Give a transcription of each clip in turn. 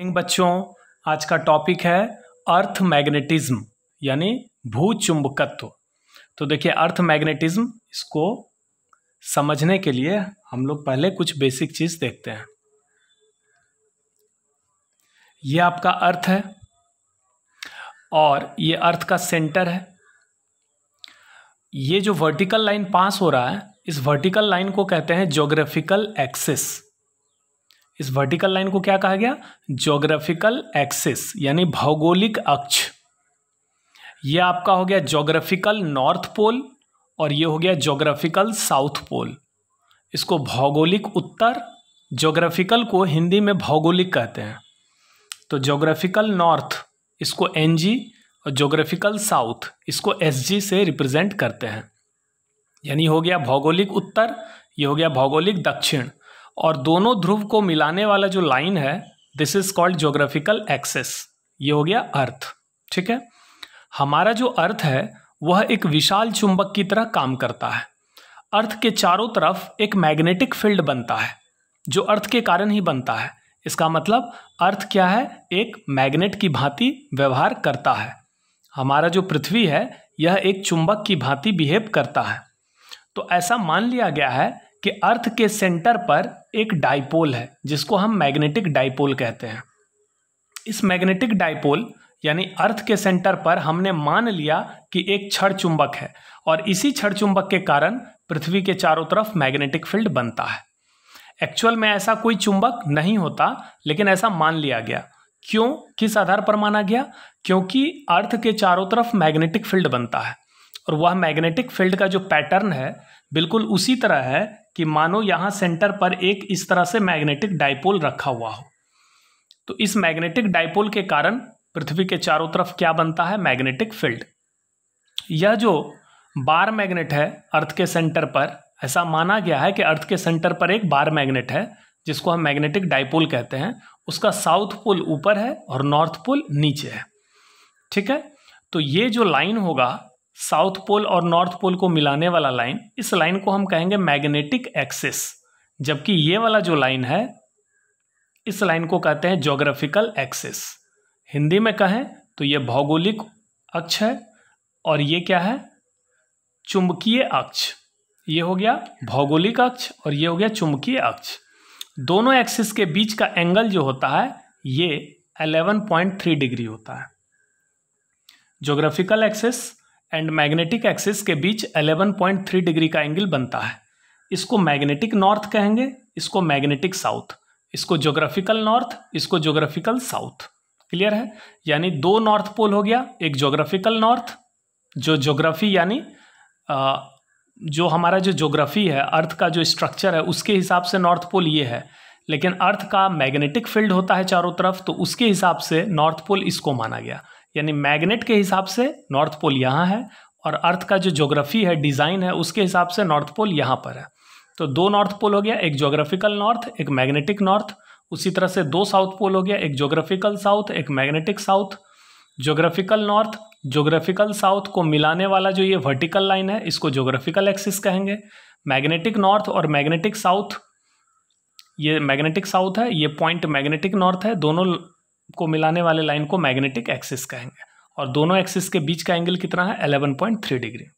Morning बच्चों आज का टॉपिक है अर्थ मैग्नेटिज्म यानी भू चुंबकत्व तो देखिए अर्थ मैग्नेटिज्म इसको समझने के लिए हम लोग पहले कुछ बेसिक चीज़ देखते हैं ये आपका अर्थ है और ये अर्थ का सेंटर है ये जो वर्टिकल लाइन पास हो रहा है इस वर्टिकल लाइन को कहते हैं ज्योग्राफिकल एक्सिस इस वर्टिकल लाइन को क्या कहा गया जोग्राफिकल एक्सिस यानी भौगोलिक अक्ष ये आपका हो गया जोग्राफिकल नॉर्थ पोल और ये हो गया जोग्राफिकल साउथ पोल इसको भौगोलिक उत्तर जोग्राफिकल को हिंदी में भौगोलिक कहते हैं तो जोग्राफिकल नॉर्थ इसको एन और जोग्राफिकल साउथ इसको एस से रिप्रेजेंट करते हैं यानी हो गया भौगोलिक उत्तर ये हो गया भौगोलिक दक्षिण और दोनों ध्रुव को मिलाने वाला जो लाइन है this is called geographical axis ये हो गया अर्थ ठीक है हमारा जो अर्थ है वह एक विशाल चुंबक की तरह काम करता है अर्थ के चारों तरफ एक मैग्नेटिक फील्ड बनता है जो अर्थ के कारण ही बनता है इसका मतलब अर्थ क्या है एक मैग्नेट की भांति व्यवहार करता है हमारा जो पृथ्वी है यह एक चुंबक की भांति बिहेव करता है तो ऐसा मान लिया गया है कि अर्थ के सेंटर पर एक डाइपोल है जिसको हम मैग्नेटिक डाइपोल कहते हैं इस मैग्नेटिक डाइपोल यानी अर्थ के सेंटर पर हमने मान लिया कि एक छड़ चुंबक है और इसी छड़ चुंबक के कारण पृथ्वी के चारों तरफ मैग्नेटिक फील्ड बनता है एक्चुअल में ऐसा कोई चुंबक नहीं होता लेकिन ऐसा मान लिया गया क्यों किस आधार पर माना गया क्योंकि अर्थ के चारों तरफ मैग्नेटिक फील्ड बनता है और वह मैग्नेटिक फील्ड का जो पैटर्न है बिल्कुल उसी तरह है कि मानो यहाँ सेंटर पर एक इस तरह से मैग्नेटिक डायपोल रखा हुआ हो तो इस मैग्नेटिक डायपोल के कारण पृथ्वी के चारों तरफ क्या बनता है मैग्नेटिक फील्ड यह जो बार मैग्नेट है अर्थ के सेंटर पर ऐसा माना गया है कि अर्थ के सेंटर पर एक बार मैग्नेट है जिसको हम मैग्नेटिक डायपोल कहते हैं उसका साउथ पोल ऊपर है और नॉर्थ पोल नीचे है ठीक है तो ये जो लाइन होगा साउथ पोल और नॉर्थ पोल को मिलाने वाला लाइन इस लाइन को हम कहेंगे मैग्नेटिक एक्सिस जबकि ये वाला जो लाइन है इस लाइन को कहते हैं ज्योग्राफिकल एक्सिस हिंदी में कहें तो ये भौगोलिक अक्ष है और ये क्या है चुंबकीय अक्ष ये हो गया भौगोलिक अक्ष और ये हो गया चुंबकीय अक्ष दोनों एक्सिस के बीच का एंगल जो होता है ये 11.3 डिग्री होता है geographical axis and magnetic axis के बीच 11.3 डिग्री का एंगल बनता है इसको मैग्नेटिक नॉर्थ कहेंगे इसको मैग्नेटिक साउथ इसको ज्योग्राफिकल नॉर्थ इसको ज्योग्राफिकल साउथ क्लियर है यानी दो नॉर्थ पोल हो गया एक ज्योग्राफिकल नॉर्थ जो ज्योग्राफी यानी जो हमारा जो ज्योग्राफी है अर्थ का जो स्ट्रक्चर है उसके हिसाब से नॉर्थ पोल ये है लेकिन अर्थ का मैग्नेटिक फील्ड होता है चारों तरफ तो उसके हिसाब से नॉर्थ पोल इसको माना गया यानी मैग्नेट के हिसाब से नॉर्थ पोल यहाँ है और अर्थ का जो जोग्राफी है डिज़ाइन है उसके हिसाब से नॉर्थ पोल यहाँ पर है तो दो नॉर्थ पोल हो गया एक जोग्राफिकल नॉर्थ एक मैग्नेटिक नॉर्थ उसी तरह से दो साउथ पोल हो गया एक जोग्राफिकल साउथ एक magnetic south geographical north geographical south को मिलाने वाला जो ये वर्टिकल लाइन है इसको जोग्राफिकल एक्सिस कहेंगे मैग्नेटिक नॉर्थ और मैग्नेटिक साउथ ये मैग्नेटिक साउथ है ये पॉइंट मैग्नेटिक नॉर्थ है दोनों को मिलाने वाले लाइन को मैग्नेटिक एक्सिस कहेंगे और दोनों एक्सिस के बीच का एंगल कितना है 11.3 डिग्री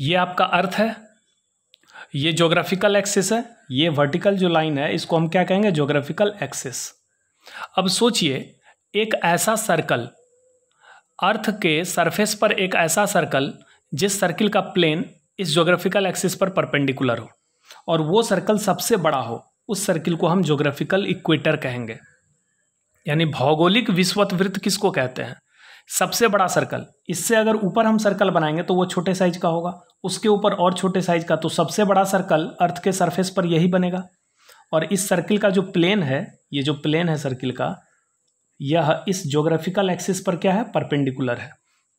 ये आपका अर्थ है ये ज्योग्राफिकल एक्सिस है ये वर्टिकल जो लाइन है इसको हम क्या कहेंगे ज्योग्राफिकल एक्सिस अब सोचिए एक ऐसा सर्कल अर्थ के सरफेस पर एक ऐसा सर्कल जिस सर्किल का प्लेन इस ज्योग्राफिकल एक्सिस पर परपेंडिकुलर हो और वो सर्कल सबसे बड़ा हो उस सर्किल को हम ज्योग्राफिकल इक्वेटर कहेंगे यानी भौगोलिक विश्वत वृत्त किसको कहते हैं सबसे बड़ा सर्कल इससे अगर ऊपर हम सर्कल बनाएंगे तो वो छोटे साइज का होगा उसके ऊपर और छोटे साइज का तो सबसे बड़ा सर्कल अर्थ के सरफेस पर यही बनेगा और इस सर्किल का जो प्लेन है ये जो प्लेन है सर्किल का यह इस ज्योग्राफिकल एक्सिस पर क्या है परपेंडिकुलर है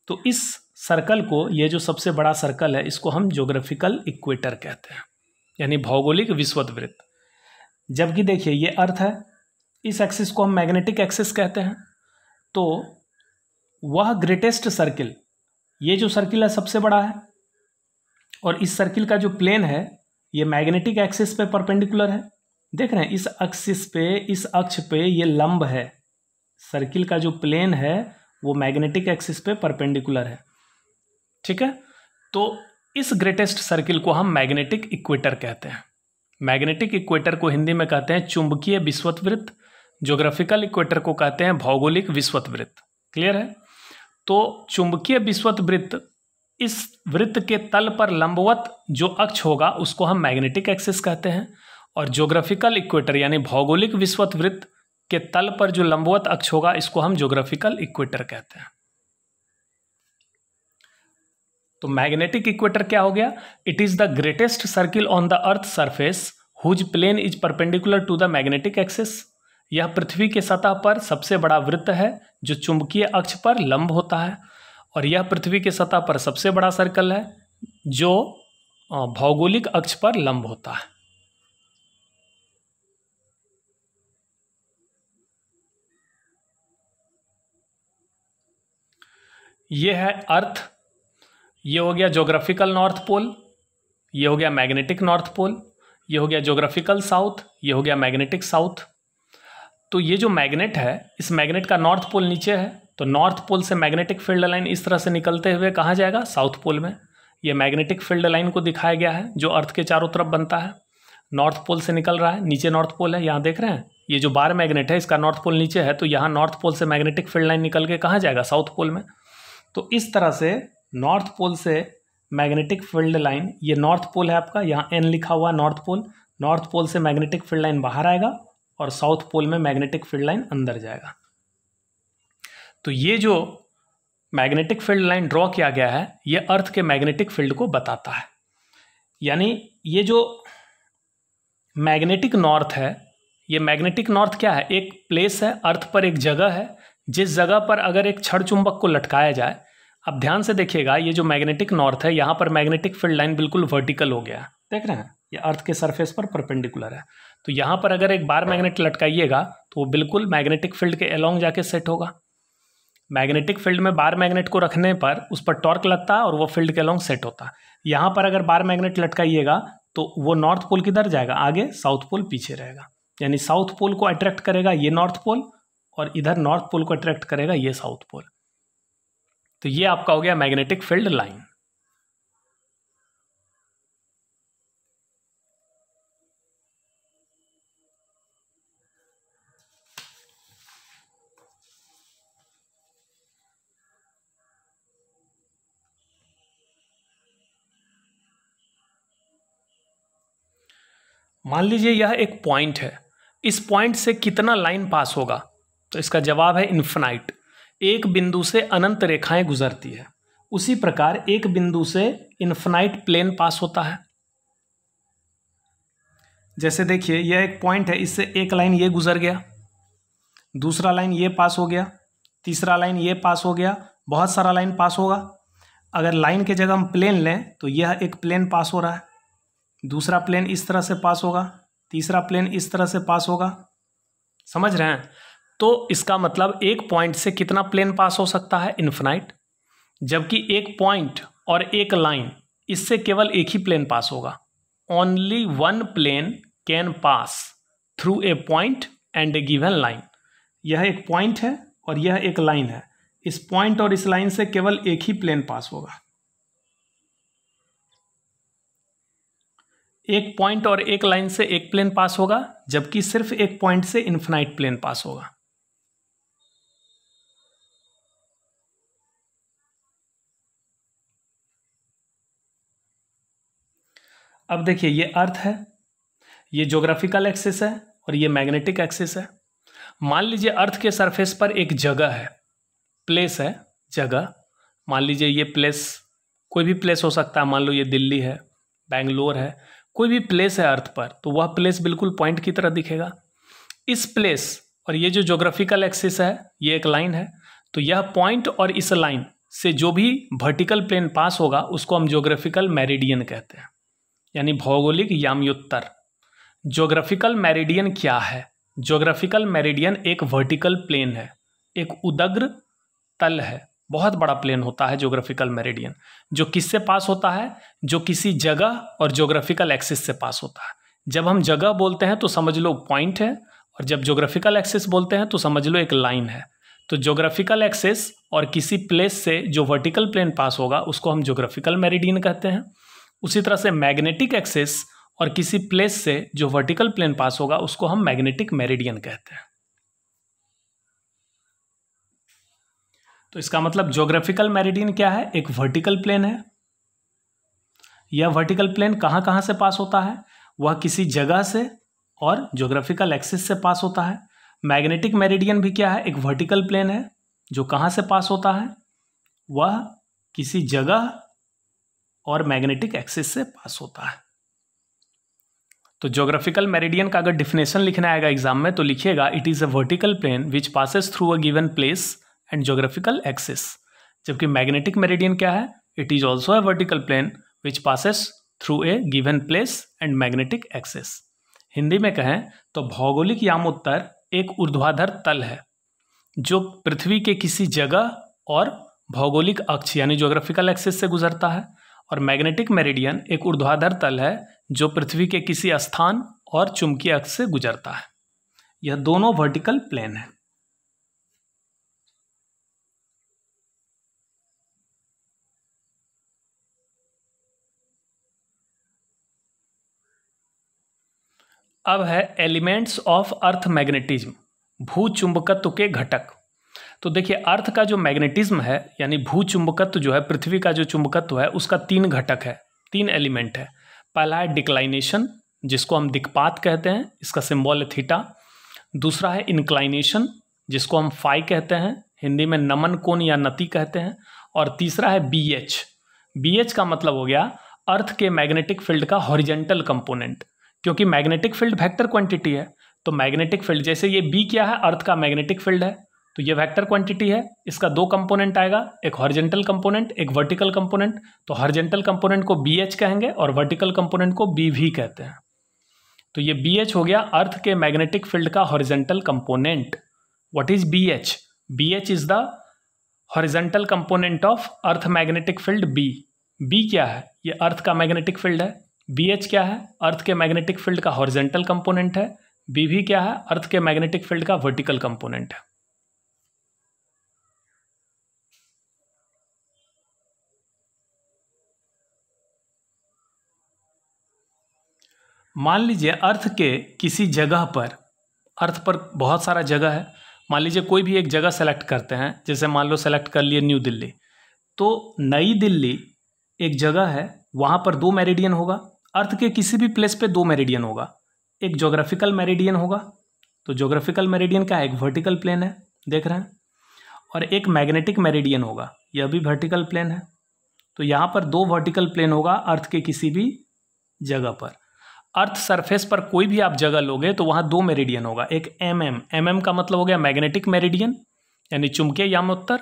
तो इस सर्कल को ये जो सबसे बड़ा सर्कल है इसको हम ज्योग्राफिकल इक्वेटर कहते हैं यानी भौगोलिक विश्वत वृत्त जबकि देखिए ये अर्थ है इस एक्सिस को हम मैग्नेटिक एक्सिस कहते हैं तो वह ग्रेटेस्ट सर्किल ये जो सर्किल है सबसे बड़ा है और इस सर्किल का जो प्लेन है ये मैग्नेटिक एक्सिस पे परपेंडिकुलर है देख रहे हैं इस अक्सिस पे इस अक्ष पे ये लंब है सर्किल का जो प्लेन है वो मैग्नेटिक एक्सिस पे परपेंडिकुलर है ठीक है तो इस ग्रेटेस्ट सर्किल को हम मैग्नेटिक इक्वेटर कहते हैं मैग्नेटिक इक्वेटर को हिंदी में कहते हैं चुंबकीय विश्वत वृत्त जोग्राफिकल इक्वेटर को कहते हैं भौगोलिक विश्वत वृत्त क्लियर है तो चुंबकीय विश्वत वृत्त इस वृत्त के तल पर लंबवत जो अक्ष होगा उसको हम मैग्नेटिक एक्सिस कहते हैं और ज्योग्राफिकल इक्वेटर यानी भौगोलिक विश्वत वृत्त के तल पर जो लंबवत अक्ष होगा इसको हम ज्योग्राफिकल इक्वेटर कहते हैं तो मैग्नेटिक इक्वेटर क्या हो गया it is the greatest circle on the earth surface whose plane is perpendicular to the magnetic axis यह पृथ्वी के सतह पर सबसे बड़ा वृत्त है जो चुंबकीय अक्ष पर लंब होता है और यह पृथ्वी के सतह पर सबसे बड़ा सर्कल है जो भौगोलिक अक्ष पर लंब होता है ये है अर्थ ये हो गया जोग्राफिकल नॉर्थ पोल ये हो गया मैग्नेटिक नॉर्थ पोल ये हो गया जोग्राफिकल साउथ ये हो गया मैग्नेटिक साउथ तो ये जो मैग्नेट है इस मैग्नेट का नॉर्थ पोल नीचे है तो नॉर्थ पोल से मैग्नेटिक फील्ड लाइन इस तरह से निकलते हुए कहाँ जाएगा साउथ पोल में ये मैग्नेटिक फील्ड लाइन को दिखाया गया है जो अर्थ के चारों तरफ बनता है नॉर्थ पोल से निकल रहा है नीचे नॉर्थ पोल है यहाँ देख रहे हैं ये जो बार मैग्नेट है इसका नॉर्थ पोल नीचे है तो यहाँ नॉर्थ पोल से मैग्नेटिक फील्ड लाइन निकल के कहाँ जाएगा साउथ पोल में तो इस तरह से नॉर्थ पोल से मैग्नेटिक फील्ड लाइन ये नॉर्थ पोल है आपका यहाँ एन लिखा हुआ है नॉर्थ पोल नॉर्थ पोल से मैग्नेटिक फील्ड लाइन बाहर आएगा और साउथ पोल में मैग्नेटिक फील्ड लाइन अंदर जाएगा तो ये जो मैग्नेटिक फील्ड लाइन ड्रॉ किया गया है ये अर्थ के मैग्नेटिक फील्ड को बताता है यानी ये जो मैग्नेटिक नॉर्थ है ये मैग्नेटिक नॉर्थ क्या है एक प्लेस है अर्थ पर एक जगह है जिस जगह पर अगर एक छड़ चुंबक को लटकाया जाए अब ध्यान से देखिएगा ये जो मैग्नेटिक नॉर्थ है यहाँ पर मैग्नेटिक फील्ड लाइन बिल्कुल वर्टिकल हो गया है देख रहे हैं ये अर्थ के सरफेस पर परपेंडिकुलर है तो यहाँ पर अगर एक बार मैग्नेट लटकाइएगा तो वो बिल्कुल मैग्नेटिक फील्ड के अलोंग जाके सेट होगा मैग्नेटिक फील्ड में बार मैग्नेट को रखने पर उस पर टॉर्क लगता है और वो फील्ड के अलोंग सेट होता है यहाँ पर अगर बार मैग्नेट लटकाइएगा तो वो नॉर्थ पोल किधर जाएगा आगे साउथ पोल पीछे रहेगा यानी साउथ पोल को अट्रैक्ट करेगा ये नॉर्थ पोल और इधर नॉर्थ पोल को अट्रैक्ट करेगा ये साउथ पोल तो ये आपका हो गया मैग्नेटिक फील्ड लाइन मान लीजिए यह एक पॉइंट है इस पॉइंट से कितना लाइन पास होगा तो इसका जवाब है इन्फनाइट एक बिंदु से अनंत रेखाएं गुजरती है उसी प्रकार एक बिंदु से इन्फनाइट प्लेन पास होता है जैसे देखिए यह एक पॉइंट है इससे एक लाइन ये गुजर गया दूसरा लाइन ये पास हो गया तीसरा लाइन ये पास हो गया बहुत सारा लाइन पास होगा अगर लाइन के जगह हम प्लेन लें तो यह एक प्लेन पास हो रहा है दूसरा प्लेन इस तरह से पास होगा तीसरा प्लेन इस तरह से पास होगा समझ रहे हैं तो इसका मतलब एक पॉइंट से कितना प्लेन पास हो सकता है इन्फिनाइट जबकि एक पॉइंट और एक लाइन इससे केवल एक ही प्लेन पास होगा only one plane can pass through a point and a given line यह एक पॉइंट है और यह एक लाइन है इस पॉइंट और इस लाइन से केवल एक ही प्लेन पास होगा एक पॉइंट और एक लाइन से एक प्लेन पास होगा जबकि सिर्फ एक पॉइंट से इन्फिनाइट प्लेन पास होगा अब देखिए ये अर्थ है ये जोग्राफिकल एक्सेस है और ये मैग्नेटिक एक्सेस है मान लीजिए अर्थ के सरफेस पर एक जगह है प्लेस है जगह मान लीजिए ये प्लेस कोई भी प्लेस हो सकता है मान लो ये दिल्ली है बेंगलोर है कोई भी प्लेस है अर्थ पर तो वह प्लेस बिल्कुल पॉइंट की तरह दिखेगा इस प्लेस और ये जो जोग्राफिकल एक्सिस है ये एक लाइन है तो यह पॉइंट और इस लाइन से जो भी वर्टिकल प्लेन पास होगा उसको हम जोग्राफिकल मेरिडियन कहते हैं यानी भौगोलिक याम्योत्तर ज्योग्राफिकल मेरिडियन क्या है ज्योग्राफिकल मेरिडियन एक वर्टिकल प्लेन है एक उदग्र तल है बहुत बड़ा प्लेन होता है ज्योग्राफिकल मेरिडियन जो किससे पास होता है जो किसी जगह और ज्योग्राफिकल एक्सिस से पास होता है जब हम जगह बोलते हैं तो समझ लो पॉइंट है और जब ज्योग्राफिकल एक्सिस बोलते हैं तो समझ लो एक लाइन है तो ज्योग्राफिकल एक्सिस और किसी प्लेस से जो वर्टिकल प्लेन पास होगा उसको हम ज्योग्राफिकल मेरिडियन कहते हैं उसी तरह से मैग्नेटिक एक्सेस और किसी प्लेस से जो वर्टिकल प्लेन पास होगा उसको हम मैग्नेटिक मेरिडियन कहते हैं तो इसका मतलब ज्योग्राफिकल मेरिडियन क्या है एक वर्टिकल प्लेन है यह वर्टिकल प्लेन कहां कहां से पास होता है वह किसी जगह से और ज्योग्राफिकल एक्सिस से पास होता है मैग्नेटिक मेरिडियन भी क्या है एक वर्टिकल प्लेन है जो कहां से पास होता है वह किसी जगह और मैग्नेटिक एक्सिस से पास होता है तो ज्योग्राफिकल मेरिडियन का अगर डिफिनेशन लिखना आएगा एग्जाम में तो लिखिएगा it is a vertical plane which passes through a given place and geographical axis जबकि मैग्नेटिक मेरिडियन क्या है it is also a vertical plane which passes through a given place and magnetic axis Hindi में कहें तो भौगोलिक यामोत्तर एक ऊर्ध्वाधर तल है जो पृथ्वी के किसी जगह और भौगोलिक अक्ष यानी ज्योग्राफिकल एक्सिस से गुजरता है और मैग्नेटिक मेरिडियन एक ऊर्ध्वाधर तल है जो पृथ्वी के किसी स्थान और चुंबकीय अक्ष से गुजरता है यह दोनों वर्टिकल प्लेन है अब है एलिमेंट्स ऑफ अर्थ मैग्नेटिज्म भू चुंबकत्व के घटक तो देखिए अर्थ का जो मैग्नेटिज्म है यानी भू चुंबकत्व जो है पृथ्वी का जो चुंबकत्व है उसका तीन घटक है तीन एलिमेंट है पहला है डिक्लाइनेशन जिसको हम दिक्पात कहते हैं इसका सिंबल है थीटा दूसरा है इंक्लाइनेशन जिसको हम फाई कहते हैं हिंदी में नमन कोण या नति कहते हैं और तीसरा है बी एच बी एच का मतलब हो गया अर्थ के मैग्नेटिक फील्ड का हॉरिजेंटल कंपोनेंट क्योंकि मैग्नेटिक फील्ड वेक्टर क्वांटिटी है तो मैग्नेटिक फील्ड जैसे ये बी क्या है अर्थ का मैग्नेटिक फील्ड है तो ये वेक्टर क्वांटिटी है इसका दो कंपोनेंट आएगा एक हॉरिजेंटल कंपोनेंट एक वर्टिकल कंपोनेंट तो हॉरिजेंटल कंपोनेंट को बी एच कहेंगे और वर्टिकल कंपोनेंट को बी वी कहते हैं तो ये बी एच हो गया अर्थ के मैग्नेटिक फील्ड का horizontal component what is B H B H is the horizontal component of earth magnetic field B B क्या है ये अर्थ का मैग्नेटिक फील्ड है बी एच क्या है अर्थ के मैग्नेटिक फील्ड का हॉरिजेंटल कंपोनेंट है बी वी क्या है अर्थ के मैग्नेटिक फील्ड का वर्टिकल कंपोनेंट है मान लीजिए अर्थ के किसी जगह पर अर्थ पर बहुत सारा जगह है मान लीजिए कोई भी एक जगह सेलेक्ट करते हैं जैसे मान लो सेलेक्ट कर लिए न्यू दिल्ली तो नई दिल्ली एक जगह है वहाँ पर दो मेरिडियन होगा अर्थ के किसी भी प्लेस पे दो मेरिडियन होगा एक जोग्राफिकल मेरिडियन होगा तो जोग्राफिकल मेरिडियन क्या है एक वर्टिकल प्लेन है देख रहे हैं और एक मैग्नेटिक मेरिडियन होगा यह भी वर्टिकल प्लेन है तो यहाँ पर दो वर्टिकल प्लेन होगा अर्थ के किसी भी जगह पर अर्थ सरफेस पर कोई भी आप जगह लोगे तो वहाँ दो मेरिडियन होगा एक एम एम एम एम का मतलब हो गया मैग्नेटिक मेरिडियन यानी चुंबकीय यामोत्तर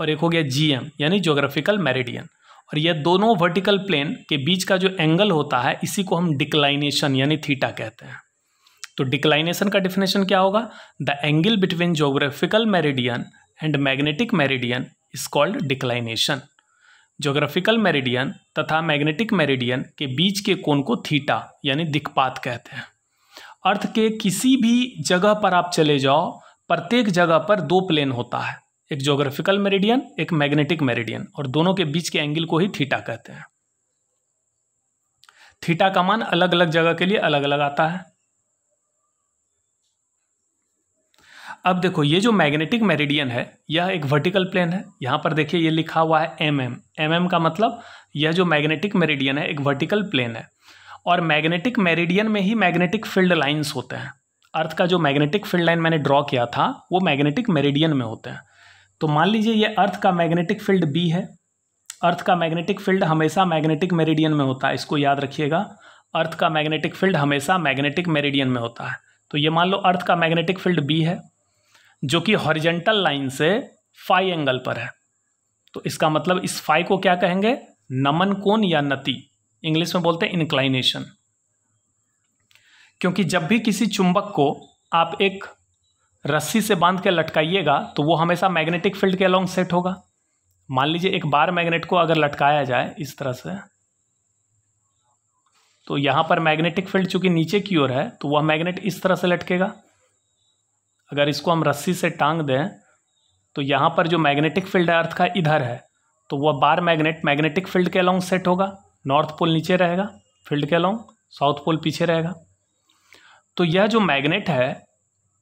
और एक हो गया जी एम यानी जोग्राफिकल मेरिडियन और यह दोनों वर्टिकल प्लेन के बीच का जो एंगल होता है इसी को हम डिक्लाइनेशन यानी थीटा कहते हैं तो डिक्लाइनेशन का डिफिनेशन क्या होगा the angle between geographical meridian and magnetic meridian is called declination geographical meridian तथा मैग्नेटिक मेरिडियन के बीच के कोण को थीटा यानी दिक्पात कहते हैं अर्थ के किसी भी जगह पर आप चले जाओ प्रत्येक जगह पर दो प्लेन होता है एक ज्योग्राफिकल मेरिडियन एक मैग्नेटिक मेरिडियन और दोनों के बीच के एंगल को ही थीटा कहते हैं थीटा का मान अलग अलग जगह के लिए अलग अलग आता है अब देखो ये जो मैग्नेटिक मेरिडियन है यह एक वर्टिकल प्लेन है यहाँ पर देखिए ये लिखा हुआ है एम एम एम एम का मतलब यह जो मैग्नेटिक मेरिडियन है एक वर्टिकल प्लेन है और मैग्नेटिक मेरिडियन में ही मैग्नेटिक फील्ड लाइन्स होते हैं अर्थ का जो मैग्नेटिक फील्ड लाइन मैंने ड्रॉ किया था वो मैग्नेटिक मेरिडियन में होते हैं तो मान लीजिए ये अर्थ का मैग्नेटिक फील्ड बी है अर्थ का मैग्नेटिक फील्ड हमेशा मैग्नेटिक मेरिडियन में होता है इसको याद रखिएगा अर्थ का मैग्नेटिक फील्ड हमेशा मैग्नेटिक मेरिडियन में होता है तो ये मान लो अर्थ का मैग्नेटिक फील्ड बी है जो कि हॉरिजेंटल लाइन से फाई एंगल पर है तो इसका मतलब इस फाई को क्या कहेंगे नमन कोण या नति इंग्लिश में बोलते हैं इंक्लाइनेशन क्योंकि जब भी किसी चुंबक को आप एक रस्सी से बांध के लटकाइएगा तो वो हमेशा मैग्नेटिक फील्ड के अलोंग सेट होगा मान लीजिए एक बार मैग्नेट को अगर लटकाया जाए इस तरह से तो यहां पर मैग्नेटिक फील्ड चूंकि नीचे की ओर है तो वह मैग्नेट इस तरह से लटकेगा अगर इसको हम रस्सी से टांग दें तो यहाँ पर जो मैग्नेटिक फील्ड है अर्थ का इधर है तो वह बार मैग्नेट मैग्नेटिक फील्ड के अलॉन्ग सेट होगा नॉर्थ पोल नीचे रहेगा फील्ड के अलॉन्ग साउथ पोल पीछे रहेगा तो यह जो मैग्नेट है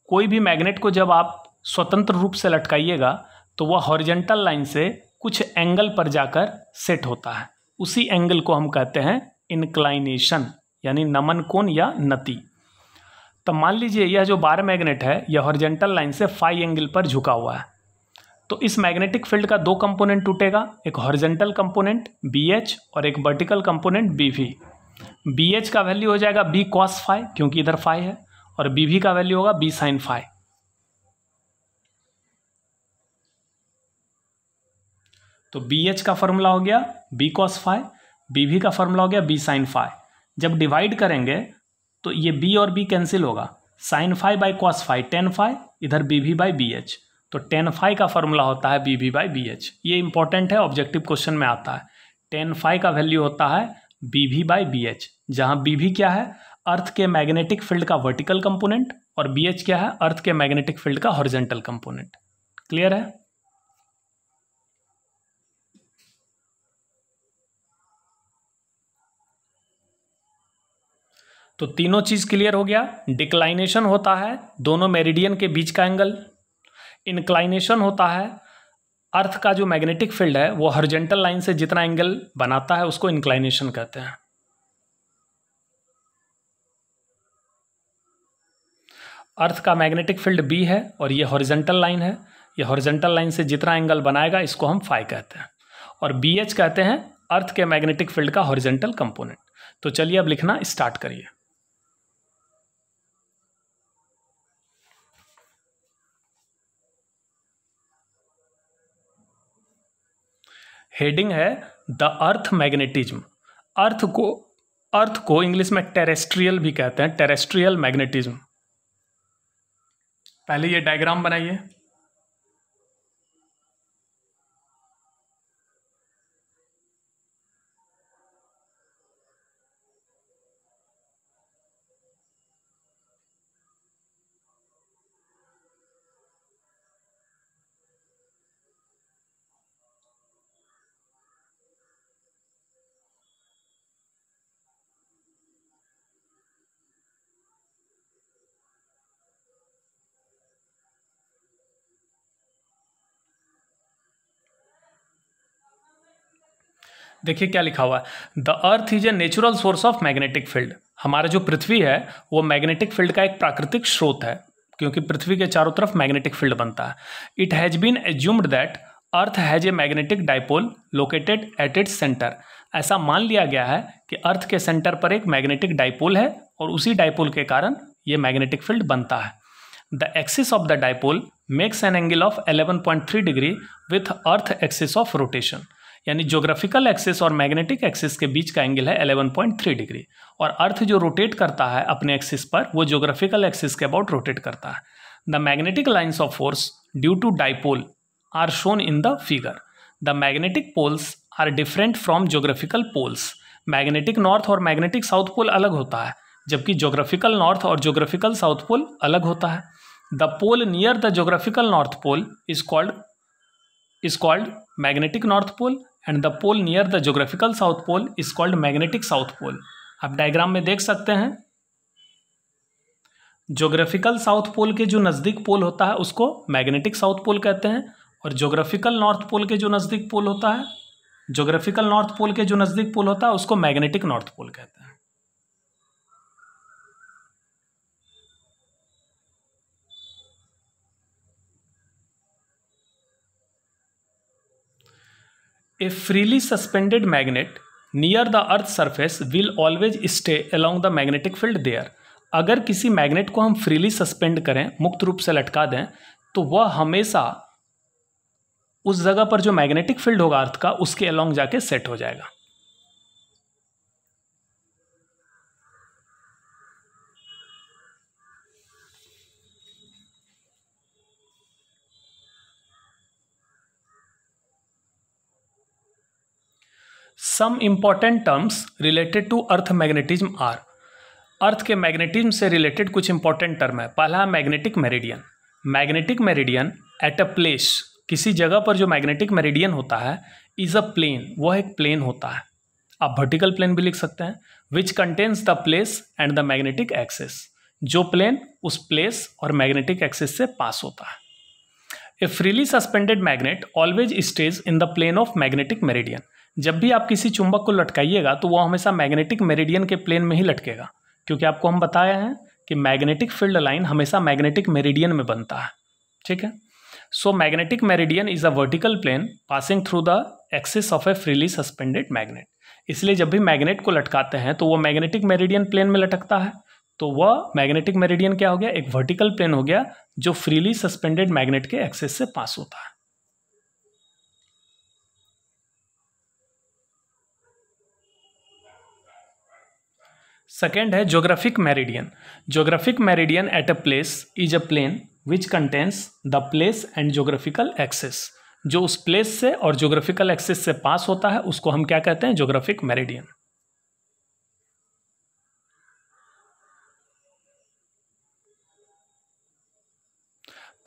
कोई भी मैग्नेट को जब आप स्वतंत्र रूप से लटकाइएगा तो वह हॉरिजेंटल लाइन से कुछ एंगल पर जाकर सेट होता है उसी एंगल को हम कहते हैं इनक्लाइनेशन यानी नमन कोण या नती तो मान लीजिए यह जो बार मैग्नेट है यह हॉर्जेंटल लाइन से फाइव एंगल पर झुका हुआ है तो इस मैग्नेटिक फील्ड का दो कंपोनेंट टूटेगा एक हॉरिजेंटल कंपोनेंट बी एच और एक vertical component B V B H का वैल्यू हो जाएगा बी कॉस फाइव क्योंकि इधर फाइव है और बी वी का वैल्यू होगा बी साइन फाइव तो बी एच का फॉर्मूला हो गया B cos phi B V का फॉर्मूला हो गया बी साइन फाइव जब डिवाइड करेंगे तो ये बी और बी कैंसिल होगा sine phi by cos phi tan phi इधर B V by B H तो टेन फाइव का फॉर्मूला होता है B V by B H ये इंपॉर्टेंट है ऑब्जेक्टिव क्वेश्चन में आता है टेन फाइव का वैल्यू होता है B V by B H जहाँ बी वी क्या है अर्थ के मैग्नेटिक फील्ड का वर्टिकल कंपोनेंट और बी एच क्या है अर्थ के मैग्नेटिक फील्ड का हॉरिजेंटल कंपोनेंट क्लियर है तो तीनों चीज़ क्लियर हो गया डिक्लाइनेशन होता है दोनों मेरिडियन के बीच का एंगल इंक्लाइनेशन होता है अर्थ का जो मैग्नेटिक फील्ड है वो हॉरिजेंटल लाइन से जितना एंगल बनाता है उसको इंक्लाइनेशन कहते हैं अर्थ का मैग्नेटिक फील्ड बी है और ये हॉरिजेंटल लाइन है ये हॉरिजेंटल लाइन से जितना एंगल बनाएगा इसको हम फाइव कहते हैं और बी एच कहते हैं अर्थ के मैग्नेटिक फील्ड का हॉरिजेंटल कंपोनेंट तो चलिए अब लिखना स्टार्ट करिए हेडिंग है द अर्थ मैग्नेटिज्म अर्थ को अर्थ को इंग्लिश में टेरेस्ट्रियल भी कहते हैं टेरेस्ट्रियल मैग्नेटिज्म पहले ये डायग्राम बनाइए देखिए क्या लिखा हुआ है the earth is a natural source of magnetic field हमारा जो पृथ्वी है वो मैग्नेटिक फील्ड का एक प्राकृतिक स्रोत है क्योंकि पृथ्वी के चारों तरफ मैग्नेटिक फील्ड बनता है it has been assumed that earth has a magnetic dipole located at its centre ऐसा मान लिया गया है कि अर्थ के सेंटर पर एक मैग्नेटिक डायपोल है और उसी डायपोल के कारण ये मैग्नेटिक फील्ड बनता है the axis of the dipole makes an angle of 11.3 degree with earth axis of rotation यानी ज्योग्राफिकल एक्सिस और मैग्नेटिक एक्सिस के बीच का एंगल है 11.3 डिग्री और अर्थ जो रोटेट करता है अपने एक्सिस पर वो जोग्राफिकल एक्सिस के अबाउट रोटेट करता है the magnetic lines of force due to dipole are shown in the figure the magnetic poles are different from geographical poles magnetic north और मैग्नेटिक साउथ पोल अलग होता है जबकि ज्योग्राफिकल नॉर्थ और geographical south pole अलग होता है the pole near the geographical north pole is called is called magnetic north pole and the pole near the geographical south pole is called magnetic south pole आप diagram में देख सकते हैं geographical south पोल के जो नज़दीक पोल होता है उसको मैग्नेटिक साउथ पोल कहते हैं और जोग्राफिकल नॉर्थ पोल के जो नज़दीक पोल होता है जोग्राफिकल नॉर्थ पोल के जो नज़दीक पोल होता है उसको मैग्नेटिक नॉर्थ पोल कहते हैं a freely suspended magnet near the earth surface will always stay along the magnetic field there अगर किसी मैग्नेट को हम फ्रीली सस्पेंड करें मुक्त रूप से लटका दें तो वह हमेशा उस जगह पर जो मैग्नेटिक फील्ड होगा अर्थ का उसके अलॉन्ग जाके सेट हो जाएगा some important terms related to earth magnetism are earth के मैग्नेटिज्म से रिलेटेड कुछ इंपॉर्टेंट टर्म है पहला है magnetic meridian magnetic meridian at a place किसी जगह पर जो मैग्नेटिक मेरिडियन होता है इज़ अ प्लेन वह एक प्लेन होता है आप वर्टिकल प्लेन भी लिख सकते हैं which contains the place and the magnetic axis जो प्लेन उस प्लेस और मैग्नेटिक एक्सेस से पास होता है a freely suspended magnet always stays in the plane of magnetic meridian जब भी आप किसी चुंबक को लटकाइएगा तो वह हमेशा मैग्नेटिक मेरिडियन के प्लेन में ही लटकेगा क्योंकि आपको हम बताया है कि मैग्नेटिक फील्ड लाइन हमेशा मैग्नेटिक मेरिडियन में बनता है ठीक है so magnetic meridian is a vertical plane passing through the axis of a freely suspended magnet इसलिए जब भी मैग्नेट को लटकाते हैं तो वो मैग्नेटिक मेरिडियन प्लेन में लटकता है तो वह मैग्नेटिक मेरिडियन क्या हो गया एक वर्टिकल प्लेन हो गया जो फ्रीली सस्पेंडेड मैग्नेट के एक्सेस से पास होता है सेकेंड है geographic meridian geographic meridian at a place is a plane which contains the place and geographical axis जो उस प्लेस से और ज्योग्राफिकल एक्सेस से पास होता है उसको हम क्या कहते हैं ज्योग्राफिक मेरिडियन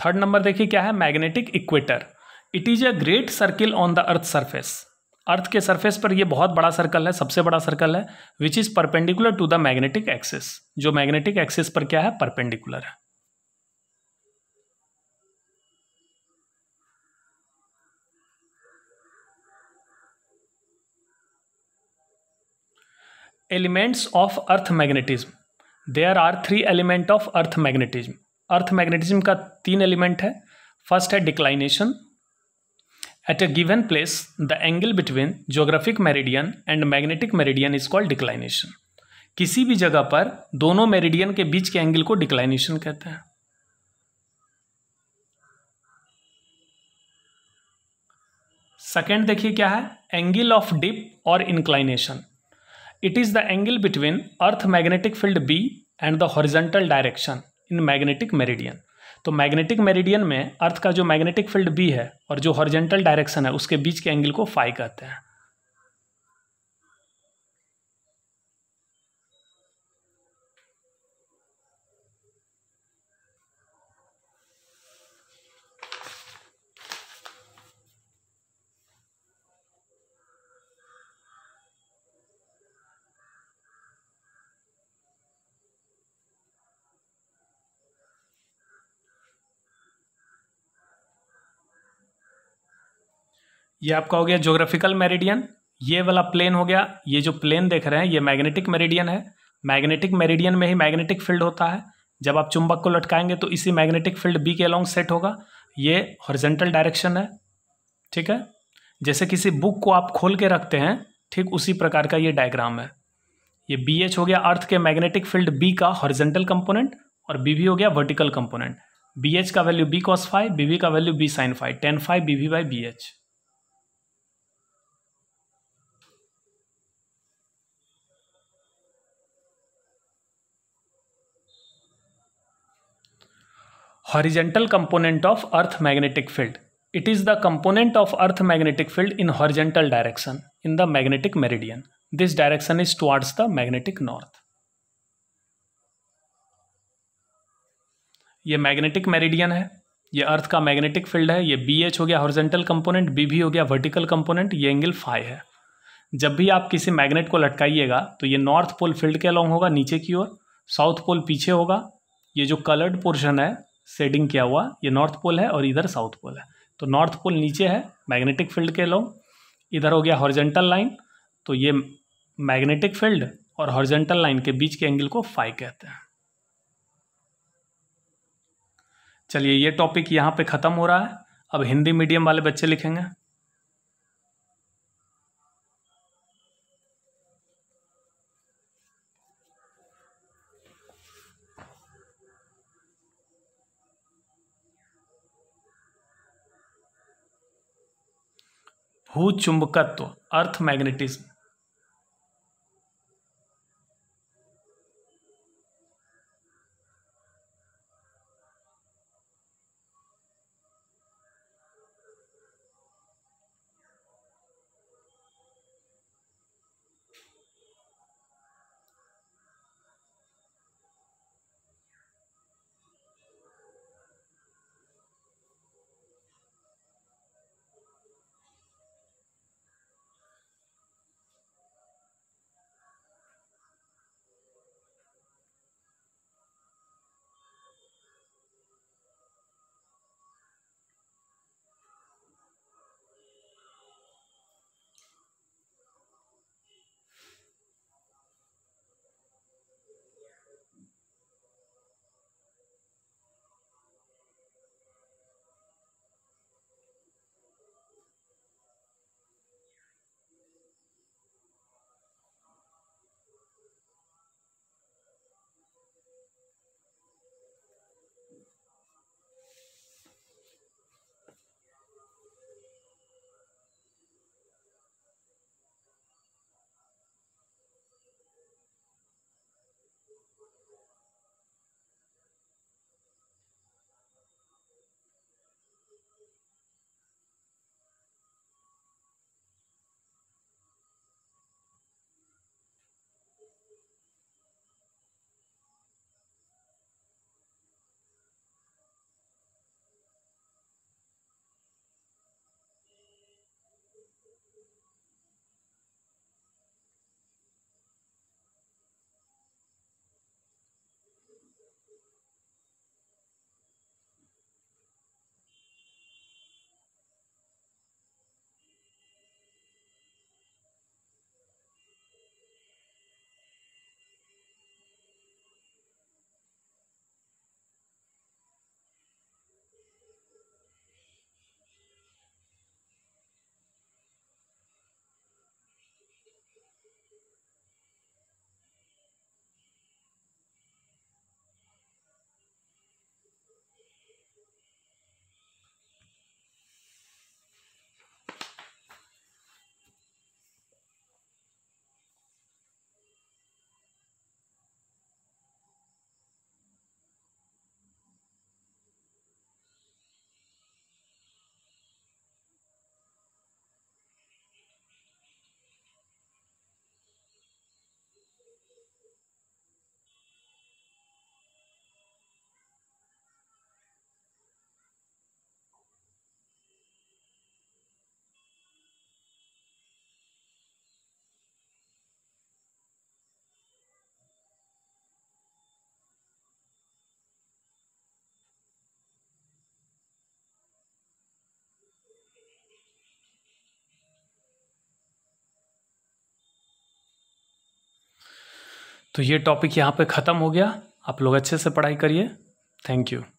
थर्ड नंबर देखिए क्या है magnetic equator it is a great circle on the earth surface earth के सरफेस पर यह बहुत बड़ा सर्कल है सबसे बड़ा सर्कल है which is perpendicular to the magnetic axis जो मैग्नेटिक एक्सिस पर क्या है परपेंडिकुलर है elements of earth magnetism there are three element of earth magnetism earth magnetism का तीन एलिमेंट है फर्स्ट है declination At a given place, the angle between geographic meridian and magnetic meridian is called declination. किसी भी जगह पर दोनों meridian के बीच के एंगल को डिक्लाइनेशन कहते हैं सेकेंड देखिए क्या है एंगल ऑफ डिप और inclination it is the angle between earth magnetic field B and the horizontal direction in magnetic meridian तो मैग्नेटिक मेरिडियन में अर्थ का जो मैग्नेटिक फील्ड बी है और जो हॉर्जेंटल डायरेक्शन है उसके बीच के एंगल को फाई कहते हैं ये आपका हो गया जोग्राफिकल मेरिडियन ये वाला प्लेन हो गया ये जो प्लेन देख रहे हैं ये मैग्नेटिक मेरिडियन है मैग्नेटिक मेरिडियन में ही मैग्नेटिक फील्ड होता है जब आप चुंबक को लटकाएंगे तो इसी मैग्नेटिक फील्ड बी के अलॉन्ग सेट होगा ये हॉरिजेंटल डायरेक्शन है ठीक है जैसे किसी बुक को आप खोल के रखते हैं ठीक उसी प्रकार का ये डायग्राम है ये बी एच हो गया अर्थ के मैग्नेटिक फील्ड बी का हॉरिजेंटल कंपोनेंट और बी भी हो गया वर्टिकल कंपोनेंट बी एच का value B cos phi B का value B sine phi tan phi B V by B H horizontal component of earth magnetic field it is the component of earth magnetic field in horizontal direction in the magnetic meridian this direction is towards the magnetic north ये magnetic meridian है ये earth का magnetic field है ये B H हो गया horizontal component B भी हो गया वर्टिकल कंपोनेंट ये एंगल फाइव है जब भी आप किसी मैग्नेट को लटकाइएगा तो ये नॉर्थ पोल फील्ड के अलॉन्ग होगा नीचे की ओर साउथ पोल पीछे होगा ये जो कलर्ड पोर्शन है सेडिंग किया हुआ ये नॉर्थ पोल है और इधर साउथ पोल है तो नॉर्थ पोल नीचे है मैग्नेटिक फील्ड के लोग इधर हो गया हॉर्जेंटल लाइन तो ये मैग्नेटिक फील्ड और हॉर्जेंटल लाइन के बीच के एंगल को फाई कहते हैं चलिए ये टॉपिक यहाँ पे ख़त्म हो रहा है अब हिंदी मीडियम वाले बच्चे लिखेंगे भूचुंबकत्व अर्थ मैग्नेटिज्म तो ये टॉपिक यहाँ पे ख़त्म हो गया आप लोग अच्छे से पढ़ाई करिए थैंक यू